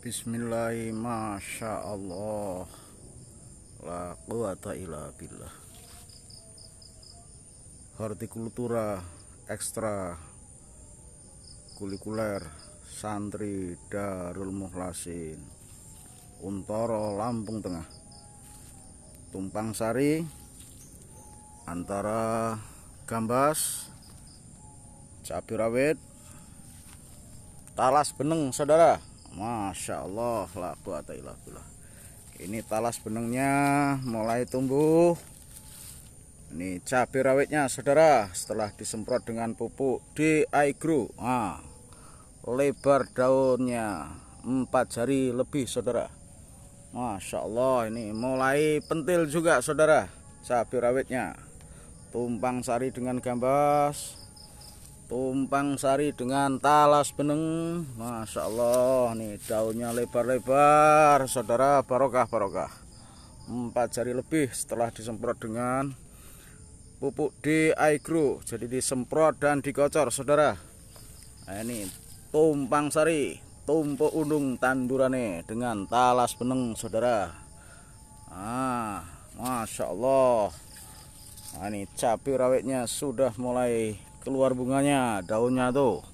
Bismillahirrahmanirrahim Masya Allah La quwata illa billah Hortikultura Ekstra Kulikuler Santri Darul Muhlasin Untoro Lampung Tengah Tumpang Sari Antara Gambas Cabai rawit Talas Beneng Saudara Masya Allah laku atau ilah Ini talas benangnya mulai tumbuh. Ini cabai rawitnya saudara setelah disemprot dengan pupuk DI Grow. Nah, lebar daunnya 4 jari lebih saudara. Masya Allah ini mulai pentil juga saudara cabai rawitnya. Tumpang sari dengan gambas tumpang sari dengan talas beneng Masya Allah nih daunnya lebar-lebar saudara barokah-barokah Empat jari lebih setelah disemprot dengan pupuk di aigro jadi disemprot dan dikocor saudara nah, ini tumpang sari tumpuk undung tandurane dengan talas beneng saudara ah Masya Allah Nah, ini cabai rawitnya sudah mulai keluar bunganya daunnya tuh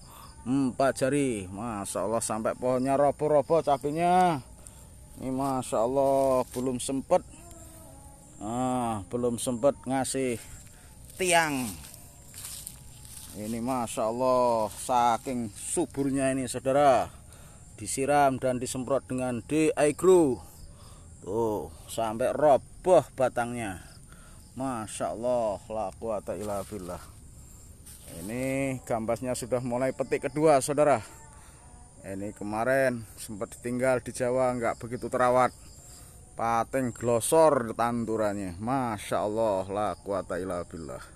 empat jari Masya Allah sampai pohonnya roboh-roboh cabenya ini Masya Allah belum sempet ah, belum sempet ngasih tiang ini Masya Allah saking suburnya ini saudara disiram dan disemprot dengan di DIGRO tuh sampai roboh batangnya Masya Allah la atau ilah billah ini gambasnya sudah mulai petik kedua saudara ini kemarin sempat ditinggal di Jawa nggak begitu terawat Pateng glosor tandurannya Masya Allah la kuata billah